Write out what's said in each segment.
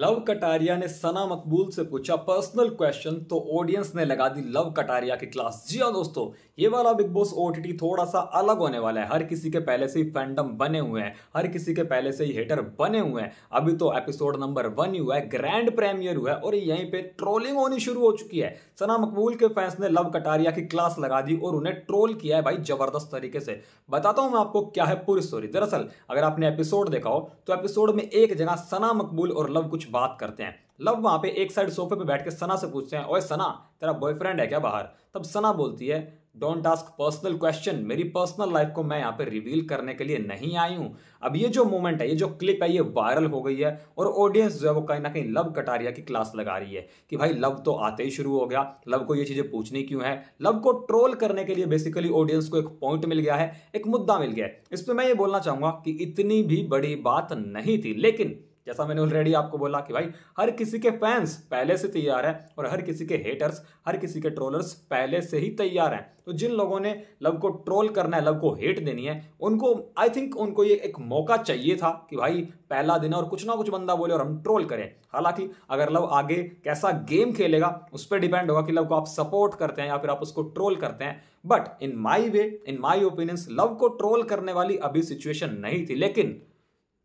love Kataria ने सना मकबूल से पूछा पर्सनल क्वेश्चन तो ऑडियंस ने लगा दी लव कटारिया की क्लास जी हाँ दोस्तों ये वाला बिग बॉस ओटीटी थोड़ा सा अलग होने वाला है हर किसी के पहले से ही फैंडम बने हुए हैं हर किसी के पहले से ही हेटर बने हुए हैं अभी तो एपिसोड नंबर वन ही हुआ है ग्रैंड प्रेमियर हुआ है और यहीं पर ट्रोलिंग होनी शुरू हो चुकी है सना मकबूल के फैंस ने लव कटारिया की क्लास लगा दी और उन्हें ट्रोल किया है भाई जबरदस्त तरीके से बताता हूँ मैं आपको क्या है पूरी स्टोरी दरअसल अगर आपने एपिसोड देखा हो तो एपिसोड में एक जगह सना मकबूल और लव कुछ कुछ बात करते हैं लव वहाँ पे एक साइड सोफे पे बैठ के सना से पूछते हैं ओए सना तेरा बॉयफ्रेंड है क्या बाहर तब सना बोलती है डोंट आस्क पर्सनल क्वेश्चन मेरी पर्सनल लाइफ को मैं यहाँ पे रिवील करने के लिए नहीं आई हूँ अब ये जो मोमेंट है ये जो क्लिप है ये वायरल हो गई है और ऑडियंस जो है वो कहीं ना कहीं लव कटारिया की क्लास लगा रही है कि भाई लव तो आते ही शुरू हो गया लव को ये चीज़ें पूछनी क्यों है लव को ट्रोल करने के लिए बेसिकली ऑडियंस को एक पॉइंट मिल गया है एक मुद्दा मिल गया है इस पर मैं ये बोलना चाहूँगा कि इतनी भी बड़ी बात नहीं थी लेकिन जैसा मैंने ऑलरेडी आपको बोला कि भाई हर किसी के फैंस पहले से तैयार हैं और हर किसी के हेटर्स हर किसी के ट्रोलर्स पहले से ही तैयार हैं तो जिन लोगों ने लव को ट्रोल करना है लव को हेट देनी है उनको आई थिंक उनको ये एक मौका चाहिए था कि भाई पहला दिन और कुछ ना कुछ बंदा बोले और हम ट्रोल करें हालांकि अगर लव आगे कैसा गेम खेलेगा उस पर डिपेंड होगा कि लव को आप सपोर्ट करते हैं या फिर आप उसको ट्रोल करते हैं but in my way in my opinions Love को ट्रोल करने वाली अभी सिचुएशन नहीं थी लेकिन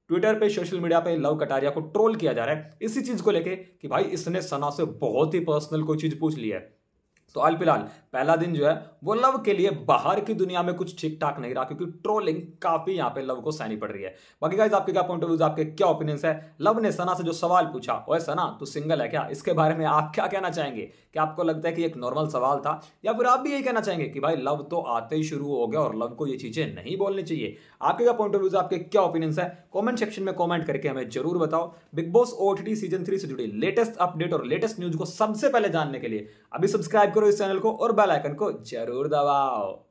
ट्विटर पे सोशल मीडिया पे लव कटारिया को ट्रोल किया जा रहा है इसी चीज को लेके कि भाई इसने सना से बहुत ही पर्सनल कोई चीज पूछ ली है तो हाल फिलहाल पहला दिन जो है वो लव के लिए बाहर की दुनिया में कुछ ठीक ठाक नहीं रहा क्योंकि ट्रोलिंग काफी यहाँ पे लव को सहनी पड़ रही है बाकी गाइज आपके क्या पॉइंट ऑफ व्यूज आपके क्या ओपिनियंस है लव ने सना से जो सवाल पूछा ओए सना तू सिंगल है क्या इसके बारे में आप क्या कहना चाहेंगे क्या आपको लगता है कि एक नॉर्मल सवाल था या फिर आप भी यही कहना चाहेंगे कि भाई लव तो आते ही शुरू हो गया और लव को ये चीजें नहीं बोलनी चाहिए आपके क्या पॉइंट ऑफ व्यूज आपके क्या ओपिनियंस है कॉमेंट सेक्शन में कॉमेंट करके हमें जरूर बताओ बिग बॉस ओ सीजन थ्री से जुड़ी लेटेस्ट अपडेट और लेटेस्ट न्यूज को सबसे पहले जानने के लिए अभी सब्सक्राइब करो इस चैनल को और बेल आइकन को जरूर दबाओ